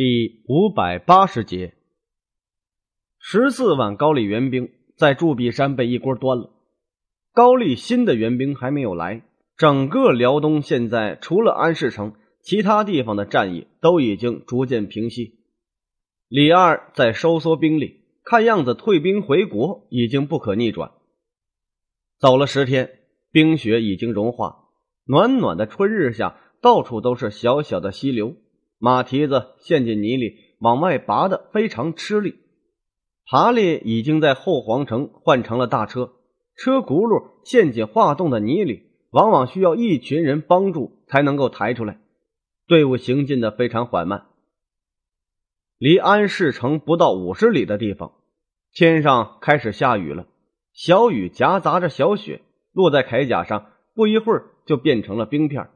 第五百八十节，十四万高丽援兵在祝壁山被一锅端了。高丽新的援兵还没有来，整个辽东现在除了安市城，其他地方的战役都已经逐渐平息。李二在收缩兵力，看样子退兵回国已经不可逆转。走了十天，冰雪已经融化，暖暖的春日下，到处都是小小的溪流。马蹄子陷进泥里，往外拔的非常吃力。爬犁已经在后皇城换成了大车，车轱辘陷进化冻的泥里，往往需要一群人帮助才能够抬出来。队伍行进的非常缓慢。离安市城不到五十里的地方，天上开始下雨了，小雨夹杂着小雪，落在铠甲上，不一会儿就变成了冰片。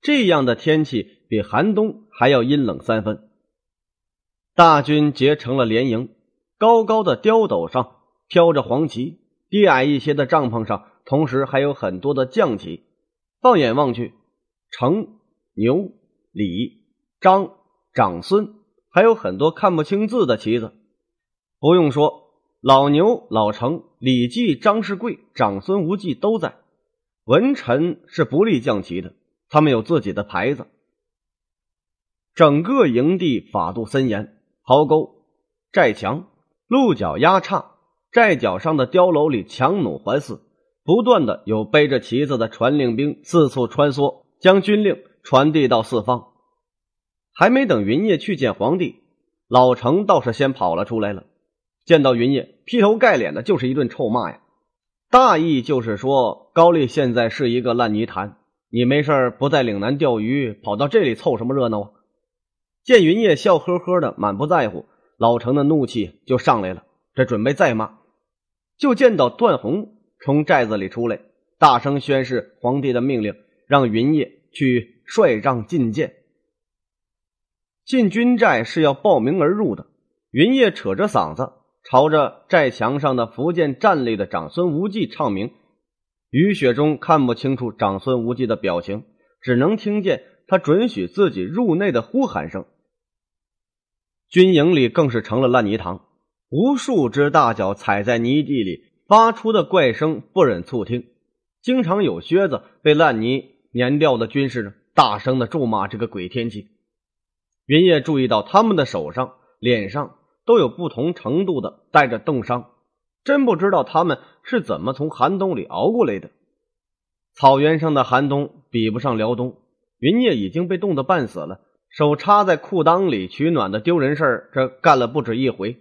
这样的天气比寒冬还要阴冷三分。大军结成了连营，高高的碉斗上飘着黄旗，低矮一些的帐篷上同时还有很多的将旗。放眼望去，程、牛、李、张、长孙，还有很多看不清字的旗子。不用说，老牛、老程、李记、张世贵、长孙无忌都在。文臣是不立将旗的。他们有自己的牌子，整个营地法度森严，壕沟、寨墙、鹿角、压叉，寨角上的碉楼里，强弩环伺，不断的有背着旗子的传令兵四处穿梭，将军令传递到四方。还没等云烨去见皇帝，老成倒是先跑了出来了，见到云烨，劈头盖脸的就是一顿臭骂呀，大意就是说高丽现在是一个烂泥潭。你没事不在岭南钓鱼，跑到这里凑什么热闹啊？见云烨笑呵呵的，满不在乎，老程的怒气就上来了。这准备再骂，就见到段宏从寨子里出来，大声宣示皇帝的命令，让云烨去帅帐觐见。进军寨是要报名而入的。云烨扯着嗓子朝着寨墙上的福建站立的长孙无忌唱名。雨雪中看不清楚长孙无忌的表情，只能听见他准许自己入内的呼喊声。军营里更是成了烂泥塘，无数只大脚踩在泥地里发出的怪声不忍促听。经常有靴子被烂泥粘掉的军士，大声的咒骂这个鬼天气。云烨注意到他们的手上、脸上都有不同程度的带着冻伤。真不知道他们是怎么从寒冬里熬过来的。草原上的寒冬比不上辽东，云夜已经被冻得半死了，手插在裤裆里取暖的丢人事儿，这干了不止一回。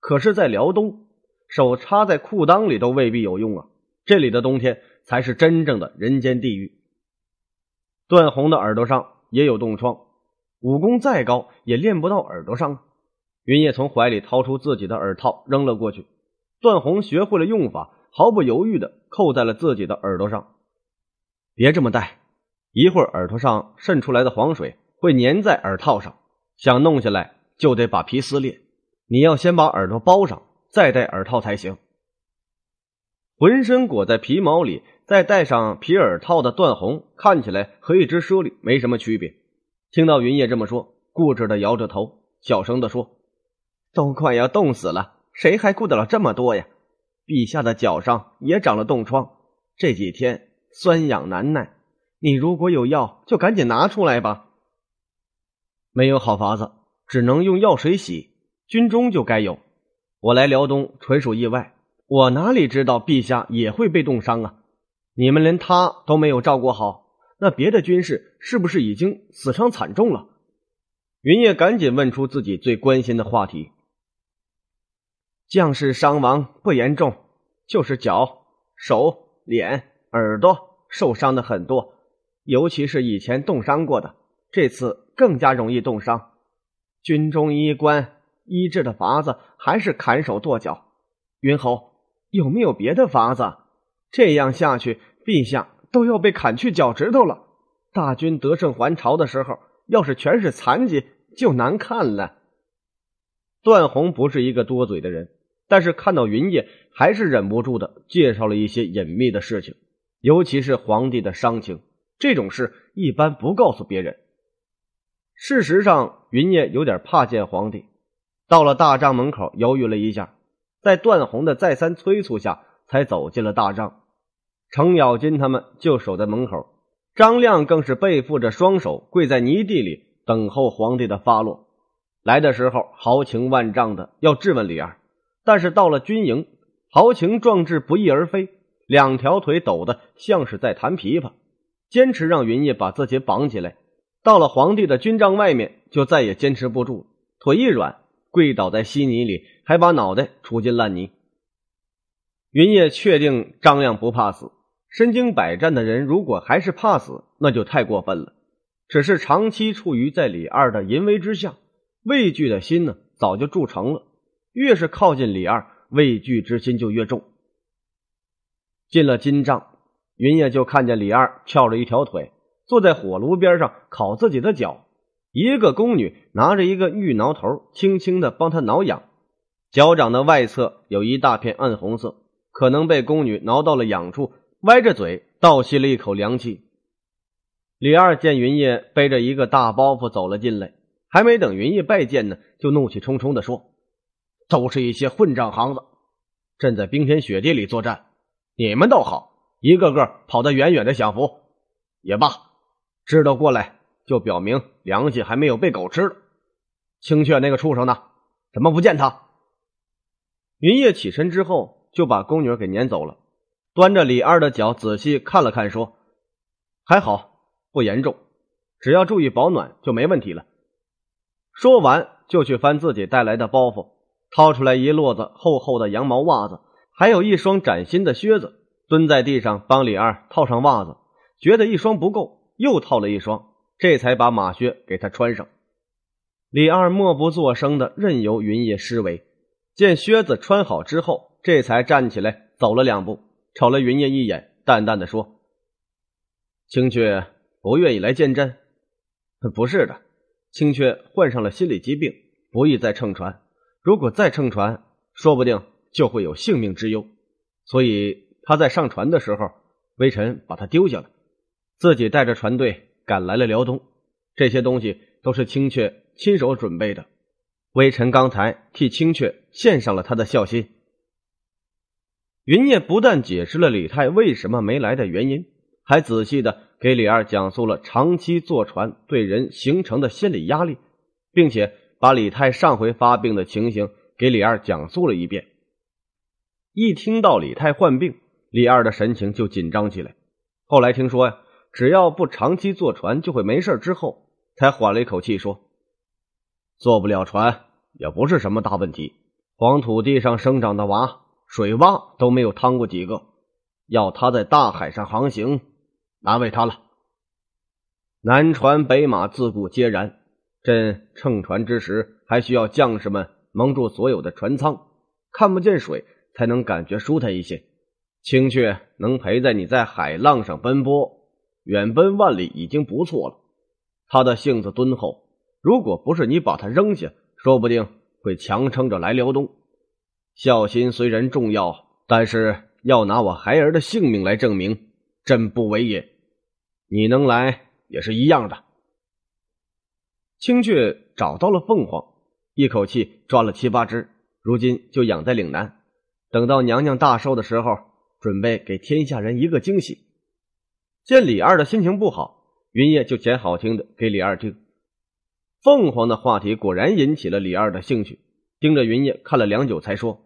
可是，在辽东，手插在裤裆里都未必有用啊。这里的冬天才是真正的人间地狱。段宏的耳朵上也有冻疮，武功再高也练不到耳朵上啊。云夜从怀里掏出自己的耳套，扔了过去。段宏学会了用法，毫不犹豫的扣在了自己的耳朵上。别这么戴，一会儿耳朵上渗出来的黄水会粘在耳套上，想弄下来就得把皮撕裂。你要先把耳朵包上，再戴耳套才行。浑身裹在皮毛里，再戴上皮耳套的段宏看起来和一只猞猁没什么区别。听到云烨这么说，固执的摇着头，小声的说：“都快要冻死了。”谁还顾得了这么多呀？陛下的脚上也长了冻疮，这几天酸痒难耐。你如果有药，就赶紧拿出来吧。没有好法子，只能用药水洗。军中就该有。我来辽东纯属意外，我哪里知道陛下也会被冻伤啊？你们连他都没有照顾好，那别的军士是不是已经死伤惨重了？云烨赶紧问出自己最关心的话题。将士伤亡不严重，就是脚、手、脸、耳朵受伤的很多，尤其是以前冻伤过的，这次更加容易冻伤。军中医官医治的法子还是砍手剁脚。云侯有没有别的法子？这样下去，陛下都要被砍去脚趾头了。大军得胜还朝的时候，要是全是残疾，就难看了。段宏不是一个多嘴的人。但是看到云烨，还是忍不住的介绍了一些隐秘的事情，尤其是皇帝的伤情，这种事一般不告诉别人。事实上，云烨有点怕见皇帝。到了大帐门口，犹豫了一下，在段宏的再三催促下，才走进了大帐。程咬金他们就守在门口，张亮更是背负着双手跪在泥地里等候皇帝的发落。来的时候，豪情万丈的要质问李二。但是到了军营，豪情壮志不翼而飞，两条腿抖得像是在弹琵琶，坚持让云烨把自己绑起来。到了皇帝的军帐外面，就再也坚持不住，腿一软，跪倒在稀泥里，还把脑袋杵进烂泥。云烨确定张亮不怕死，身经百战的人如果还是怕死，那就太过分了。只是长期处于在李二的淫威之下，畏惧的心呢，早就铸成了。越是靠近李二，畏惧之心就越重。进了金帐，云烨就看见李二翘着一条腿，坐在火炉边上烤自己的脚。一个宫女拿着一个玉挠头，轻轻的帮他挠痒。脚掌的外侧有一大片暗红色，可能被宫女挠到了痒处。歪着嘴倒吸了一口凉气。李二见云烨背着一个大包袱走了进来，还没等云烨拜见呢，就怒气冲冲地说。都是一些混账行子！朕在冰天雪地里作战，你们倒好，一个个跑得远远的享福。也罢，知道过来就表明良心还没有被狗吃了。青雀那个畜生呢？怎么不见他？云烨起身之后就把宫女给撵走了，端着李二的脚仔细看了看，说：“还好，不严重，只要注意保暖就没问题了。”说完就去翻自己带来的包袱。掏出来一摞子厚厚的羊毛袜子，还有一双崭新的靴子。蹲在地上帮李二套上袜子，觉得一双不够，又套了一双，这才把马靴给他穿上。李二默不作声的任由云烨施为，见靴子穿好之后，这才站起来走了两步，瞅了云烨一眼，淡淡的说：“青雀不愿意来见朕，不是的，青雀患上了心理疾病，不宜再乘船。”如果再乘船，说不定就会有性命之忧。所以他在上船的时候，微臣把他丢下了，自己带着船队赶来了辽东。这些东西都是青雀亲手准备的，微臣刚才替青雀献上了他的孝心。云烨不但解释了李泰为什么没来的原因，还仔细的给李二讲述了长期坐船对人形成的心理压力，并且。把李泰上回发病的情形给李二讲述了一遍。一听到李泰患病，李二的神情就紧张起来。后来听说呀，只要不长期坐船，就会没事。之后才缓了一口气，说：“坐不了船也不是什么大问题。黄土地上生长的娃，水洼都没有趟过几个，要他在大海上航行，难为他了。南船北马，自古皆然。”朕乘船之时，还需要将士们蒙住所有的船舱，看不见水，才能感觉舒坦一些。青雀能陪在你，在海浪上奔波，远奔万里已经不错了。他的性子敦厚，如果不是你把他扔下，说不定会强撑着来辽东。孝心虽然重要，但是要拿我孩儿的性命来证明，朕不为也。你能来也是一样的。青雀找到了凤凰，一口气抓了七八只，如今就养在岭南。等到娘娘大寿的时候，准备给天下人一个惊喜。见李二的心情不好，云烨就捡好听的给李二听。凤凰的话题果然引起了李二的兴趣，盯着云烨看了良久，才说：“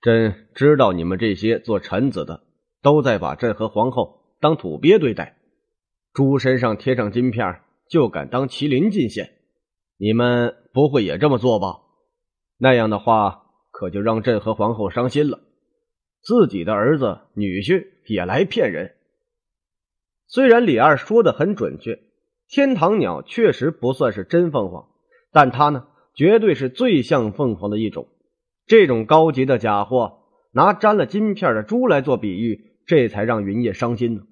朕知道你们这些做臣子的，都在把朕和皇后当土鳖对待，猪身上贴上金片。”就敢当麒麟进献，你们不会也这么做吧？那样的话，可就让朕和皇后伤心了。自己的儿子女婿也来骗人。虽然李二说的很准确，天堂鸟确实不算是真凤凰，但它呢，绝对是最像凤凰的一种。这种高级的假货，拿沾了金片的猪来做比喻，这才让云烨伤心呢。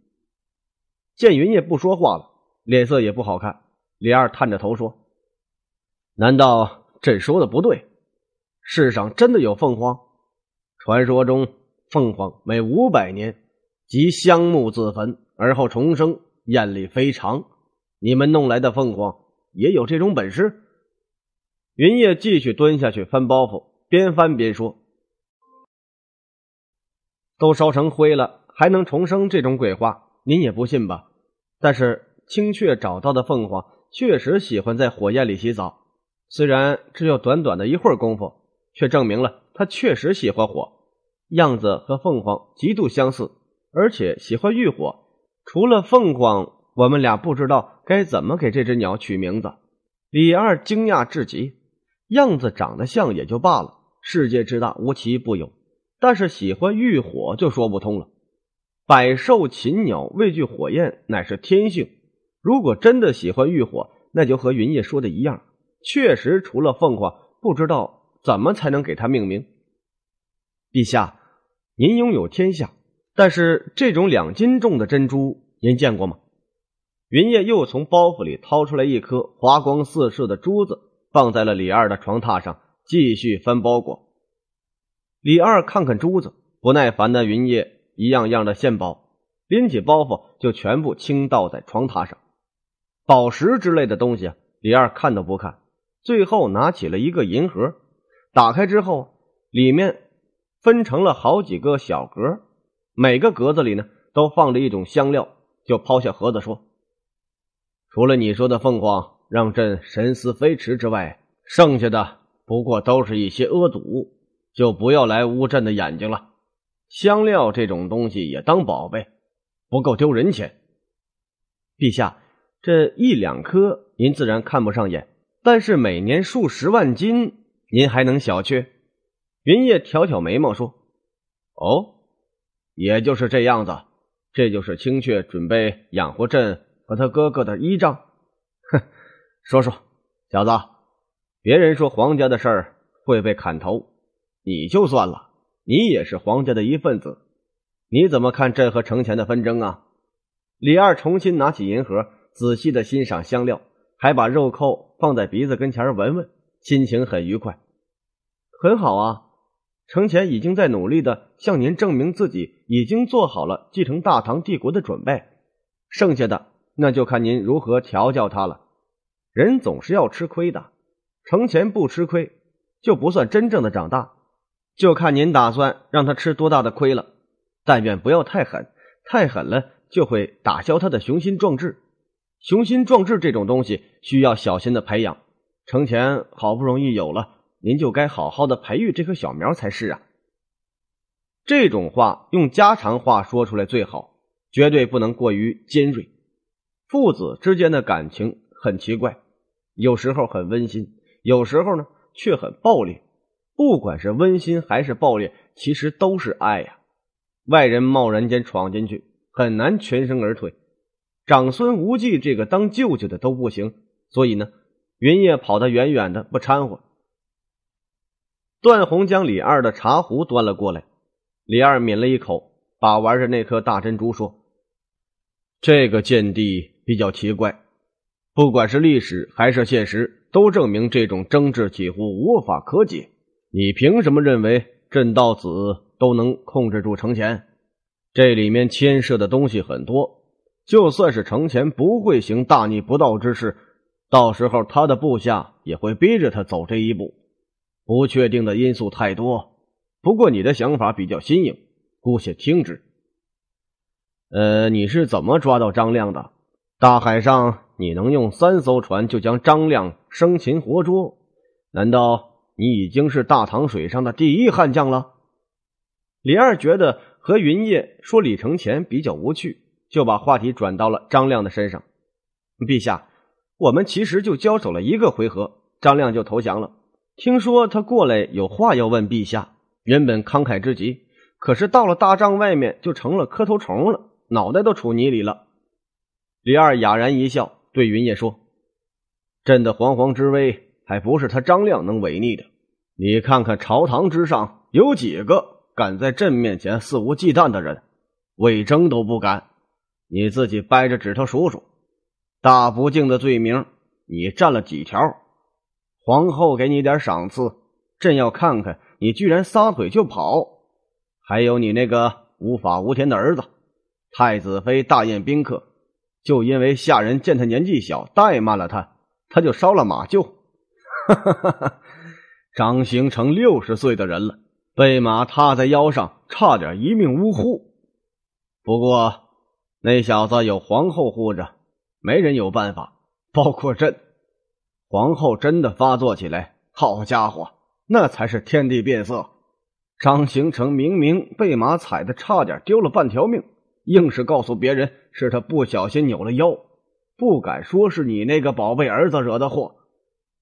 见云烨不说话了。脸色也不好看。李二探着头说：“难道朕说的不对？世上真的有凤凰？传说中，凤凰每五百年即香木自焚，而后重生，艳丽非常。你们弄来的凤凰也有这种本事？”云烨继续蹲下去翻包袱，边翻边说：“都烧成灰了，还能重生？这种鬼话，您也不信吧？但是……”青雀找到的凤凰确实喜欢在火焰里洗澡，虽然只有短短的一会儿功夫，却证明了它确实喜欢火，样子和凤凰极度相似，而且喜欢浴火。除了凤凰，我们俩不知道该怎么给这只鸟取名字。李二惊讶至极，样子长得像也就罢了，世界之大，无奇不有；但是喜欢浴火就说不通了。百兽禽鸟畏惧火焰乃是天性。如果真的喜欢浴火，那就和云叶说的一样，确实除了凤凰，不知道怎么才能给它命名。陛下，您拥有天下，但是这种两斤重的珍珠，您见过吗？云叶又从包袱里掏出来一颗华光四射的珠子，放在了李二的床榻上，继续翻包裹。李二看看珠子，不耐烦的云叶一样样的现包，拎起包袱就全部倾倒在床榻上。宝石之类的东西，李二看都不看，最后拿起了一个银盒，打开之后，里面分成了好几个小格，每个格子里呢都放着一种香料，就抛下盒子说：“除了你说的凤凰让朕神思飞驰之外，剩下的不过都是一些恶堵，就不要来污朕的眼睛了。香料这种东西也当宝贝，不够丢人钱，陛下。”这一两颗，您自然看不上眼；但是每年数十万斤，您还能小觑？云烨挑挑眉毛说：“哦，也就是这样子。这就是青雀准备养活朕和他哥哥的依仗。”哼，说说小子，别人说皇家的事儿会被砍头，你就算了，你也是皇家的一份子。你怎么看朕和程前的纷争啊？李二重新拿起银盒。仔细的欣赏香料，还把肉扣放在鼻子跟前闻闻，心情很愉快，很好啊。程前已经在努力的向您证明自己已经做好了继承大唐帝国的准备，剩下的那就看您如何调教他了。人总是要吃亏的，程前不吃亏就不算真正的长大，就看您打算让他吃多大的亏了。但愿不要太狠，太狠了就会打消他的雄心壮志。雄心壮志这种东西需要小心的培养，程前好不容易有了，您就该好好的培育这棵小苗才是啊。这种话用家常话说出来最好，绝对不能过于尖锐。父子之间的感情很奇怪，有时候很温馨，有时候呢却很暴烈。不管是温馨还是暴烈，其实都是爱呀。外人贸然间闯进去，很难全身而退。长孙无忌这个当舅舅的都不行，所以呢，云烨跑得远远的，不掺和。段宏将李二的茶壶端了过来，李二抿了一口，把玩着那颗大珍珠，说：“这个见地比较奇怪。不管是历史还是现实，都证明这种争执几乎无法可解。你凭什么认为朕到子都能控制住程乾？这里面牵涉的东西很多。”就算是程前不会行大逆不道之事，到时候他的部下也会逼着他走这一步。不确定的因素太多，不过你的想法比较新颖，姑且听之。呃，你是怎么抓到张亮的？大海上你能用三艘船就将张亮生擒活捉？难道你已经是大唐水上的第一悍将了？李二觉得和云烨说李承前比较无趣。就把话题转到了张亮的身上。陛下，我们其实就交手了一个回合，张亮就投降了。听说他过来有话要问陛下，原本慷慨之极，可是到了大帐外面就成了磕头虫了，脑袋都杵泥里了。李二哑然一笑，对云烨说：“朕的惶惶之威还不是他张亮能违逆的？你看看朝堂之上有几个敢在朕面前肆无忌惮的人？魏征都不敢。”你自己掰着指头数数，大不敬的罪名你占了几条？皇后给你点赏赐，朕要看看你居然撒腿就跑。还有你那个无法无天的儿子，太子妃大宴宾客，就因为下人见他年纪小怠慢了他，他就烧了马厩。哈哈哈！张行成六十岁的人了，被马踏在腰上，差点一命呜呼。不过。那小子有皇后护着，没人有办法，包括朕。皇后真的发作起来，好家伙，那才是天地变色。张行成明明被马踩的，差点丢了半条命，硬是告诉别人是他不小心扭了腰，不敢说是你那个宝贝儿子惹的祸。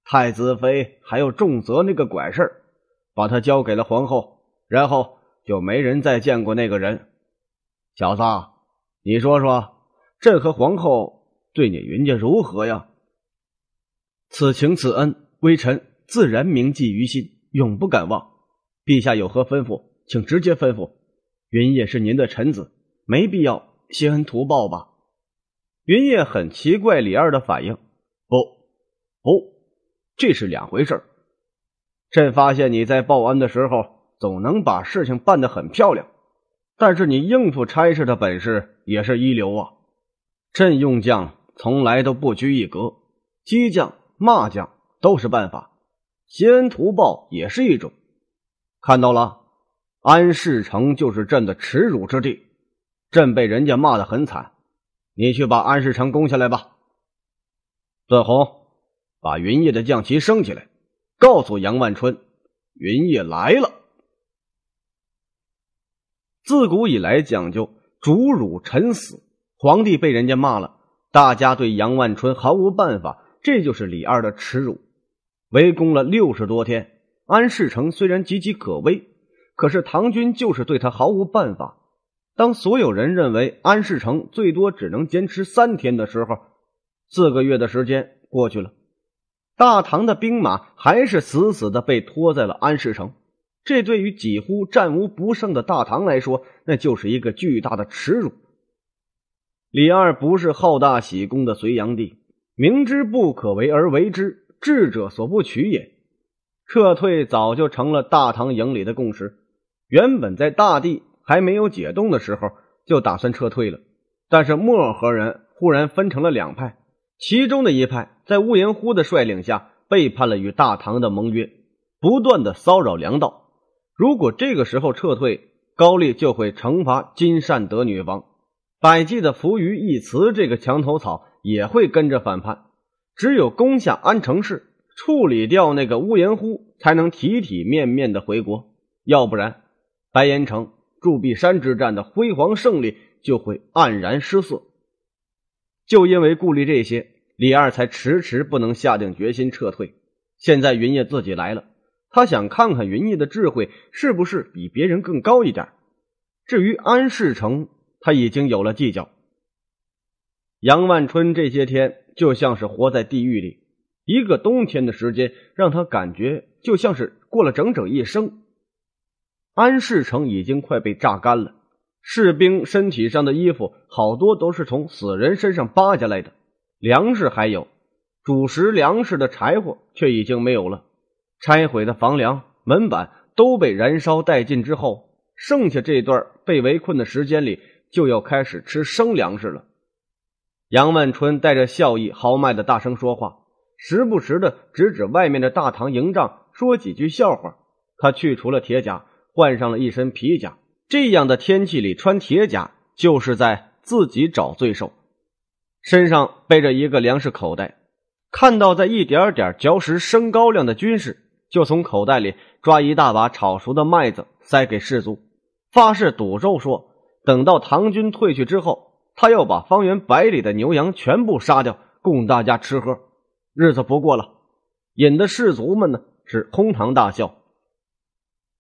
太子妃还有重泽那个管事儿，把他交给了皇后，然后就没人再见过那个人。小子。你说说，朕和皇后对你云家如何呀？此情此恩，微臣自然铭记于心，永不敢忘。陛下有何吩咐，请直接吩咐。云烨是您的臣子，没必要谢恩图报吧？云烨很奇怪李二的反应，不，不，这是两回事儿。朕发现你在报恩的时候，总能把事情办得很漂亮。但是你应付差事的本事也是一流啊！朕用将从来都不拘一格，激将、骂将都是办法，先恩图报也是一种。看到了，安世成就是朕的耻辱之地，朕被人家骂得很惨。你去把安世成攻下来吧。段宏，把云烨的将旗升起来，告诉杨万春，云烨来了。自古以来讲究主辱臣死，皇帝被人家骂了，大家对杨万春毫无办法，这就是李二的耻辱。围攻了六十多天，安世成虽然岌岌可危，可是唐军就是对他毫无办法。当所有人认为安世成最多只能坚持三天的时候，四个月的时间过去了，大唐的兵马还是死死的被拖在了安世城。这对于几乎战无不胜的大唐来说，那就是一个巨大的耻辱。李二不是好大喜功的隋炀帝，明知不可为而为之，智者所不取也。撤退早就成了大唐营里的共识。原本在大地还没有解冻的时候，就打算撤退了。但是漠河人忽然分成了两派，其中的一派在乌延忽的率领下背叛了与大唐的盟约，不断的骚扰粮道。如果这个时候撤退，高丽就会惩罚金善德女王，百济的扶余义慈这个墙头草也会跟着反叛。只有攻下安城市，处理掉那个乌延乎，才能体体面面的回国。要不然，白岩城铸壁山之战的辉煌胜利就会黯然失色。就因为顾虑这些，李二才迟迟不能下定决心撤退。现在云烨自己来了。他想看看云逸的智慧是不是比别人更高一点。至于安世成，他已经有了计较。杨万春这些天就像是活在地狱里，一个冬天的时间让他感觉就像是过了整整一生。安世成已经快被榨干了，士兵身体上的衣服好多都是从死人身上扒下来的，粮食还有，主食粮食的柴火却已经没有了。拆毁的房梁、门板都被燃烧殆尽之后，剩下这段被围困的时间里，就要开始吃生粮食了。杨万春带着笑意，豪迈的大声说话，时不时的指指外面的大唐营帐，说几句笑话。他去除了铁甲，换上了一身皮甲。这样的天气里穿铁甲，就是在自己找罪受。身上背着一个粮食口袋，看到在一点点嚼食升高粱的军士。就从口袋里抓一大把炒熟的麦子塞给士卒，发誓赌咒说：“等到唐军退去之后，他要把方圆百里的牛羊全部杀掉，供大家吃喝，日子不过了。”引得士卒们呢是哄堂大笑。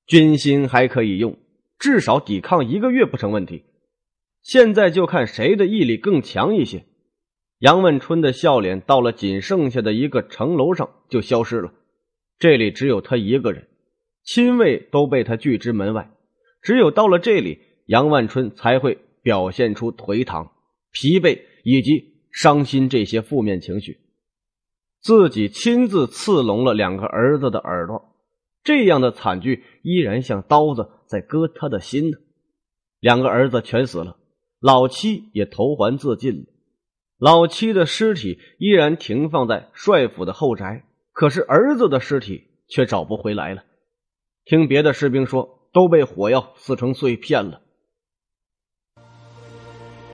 军心还可以用，至少抵抗一个月不成问题。现在就看谁的毅力更强一些。杨问春的笑脸到了仅剩下的一个城楼上就消失了。这里只有他一个人，亲卫都被他拒之门外。只有到了这里，杨万春才会表现出颓唐、疲惫以及伤心这些负面情绪。自己亲自刺聋了两个儿子的耳朵，这样的惨剧依然像刀子在割他的心。两个儿子全死了，老七也投怀自尽了。老七的尸体依然停放在帅府的后宅。可是儿子的尸体却找不回来了，听别的士兵说，都被火药撕成碎片了。